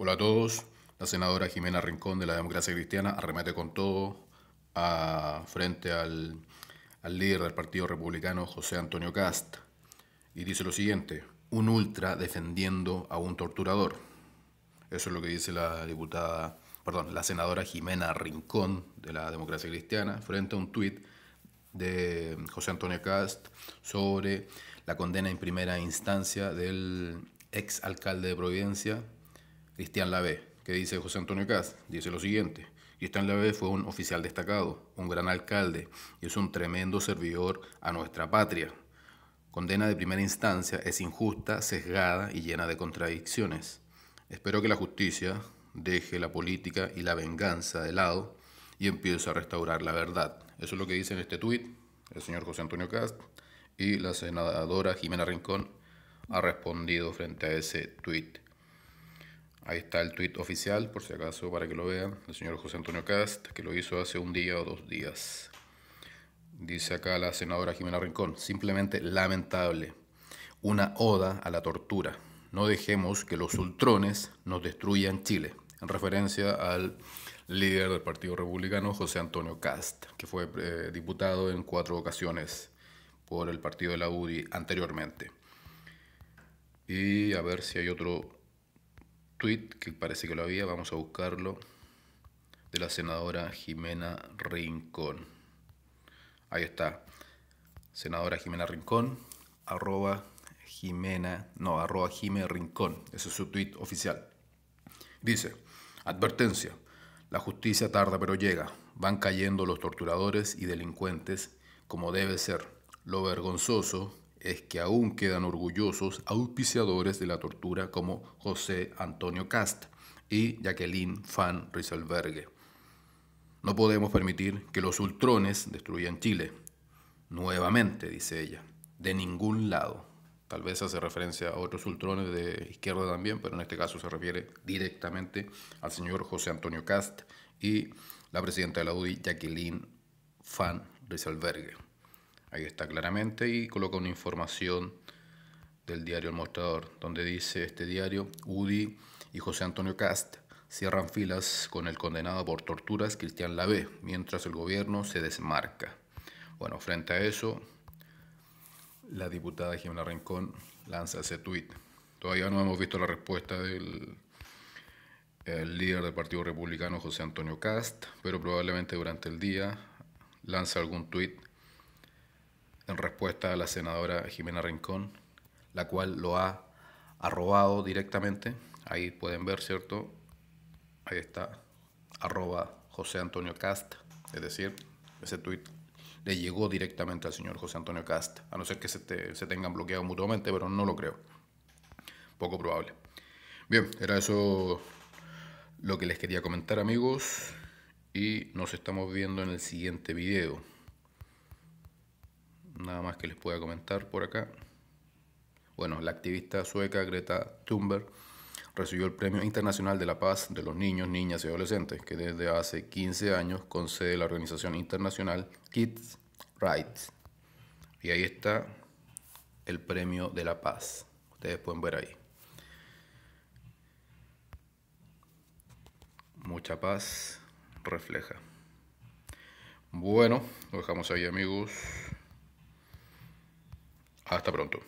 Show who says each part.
Speaker 1: Hola a todos. La senadora Jimena Rincón de la Democracia Cristiana arremete con todo frente al, líder del Partido Republicano, José Antonio Cast, y dice lo siguiente, un ultra defendiendo a un torturador. Eso es lo que dice la diputada, perdón, la senadora Jimena Rincón de la Democracia Cristiana frente a un tuit de José Antonio Cast sobre la condena en primera instancia del ex alcalde de Providencia, Cristian Lavé, que dice José Antonio Caz, dice lo siguiente. Cristian Lavé fue un oficial destacado, un gran alcalde y es un tremendo servidor a nuestra patria. Condena de primera instancia es injusta, sesgada y llena de contradicciones. Espero que la justicia deje la política y la venganza de lado y empiece a restaurar la verdad. Eso es lo que dice en este tuit el señor José Antonio Cast y la senadora Jimena Rincón ha respondido frente a ese tuit. Ahí está el tuit oficial, por si acaso, para que lo vean, El señor José Antonio Cast, que lo hizo hace un día o dos días. Dice acá la senadora Jimena Rincón, simplemente lamentable, una oda a la tortura. No dejemos que los ultrones nos destruyan Chile, en referencia al líder del Partido Republicano, José Antonio Cast, que fue eh, diputado en cuatro ocasiones por el partido de la UDI anteriormente. Y a ver si hay otro tweet, que parece que lo había, vamos a buscarlo, de la senadora Jimena Rincón. Ahí está. Senadora Jimena Rincón, arroba Jimena, no, arroba Jimena Rincón. Ese es su tweet oficial. Dice, advertencia, la justicia tarda pero llega. Van cayendo los torturadores y delincuentes como debe ser. Lo vergonzoso es que aún quedan orgullosos auspiciadores de la tortura como José Antonio Cast y Jacqueline Van Rieselberger. No podemos permitir que los ultrones destruyan Chile. Nuevamente, dice ella, de ningún lado. Tal vez hace referencia a otros ultrones de izquierda también, pero en este caso se refiere directamente al señor José Antonio Cast y la presidenta de la UDI, Jacqueline Van Rizalbergue. Ahí está claramente y coloca una información del diario El Mostrador, donde dice este diario, UDI y José Antonio Cast cierran filas con el condenado por torturas Cristian Lavé, mientras el gobierno se desmarca. Bueno, frente a eso, la diputada Jimena Rincón lanza ese tuit. Todavía no hemos visto la respuesta del líder del Partido Republicano José Antonio Cast, pero probablemente durante el día lanza algún tuit en respuesta a la senadora Jimena Rincón, la cual lo ha arrobado directamente. Ahí pueden ver, ¿cierto? Ahí está, arroba José Antonio Cast, es decir, ese tweet le llegó directamente al señor José Antonio Cast, a no ser que se, tengan bloqueado mutuamente, pero no lo creo. Poco probable. Bien, era eso lo que les quería comentar amigos y nos estamos viendo en el siguiente video nada más que les pueda comentar por acá. Bueno, la activista sueca Greta Thunberg recibió el Premio Internacional de la Paz de los Niños, Niñas y Adolescentes, que desde hace 15 años concede la organización internacional Kids Rights. Y ahí está el Premio de la Paz. Ustedes pueden ver ahí. Mucha paz refleja. Bueno, lo dejamos ahí amigos. Hasta pronto.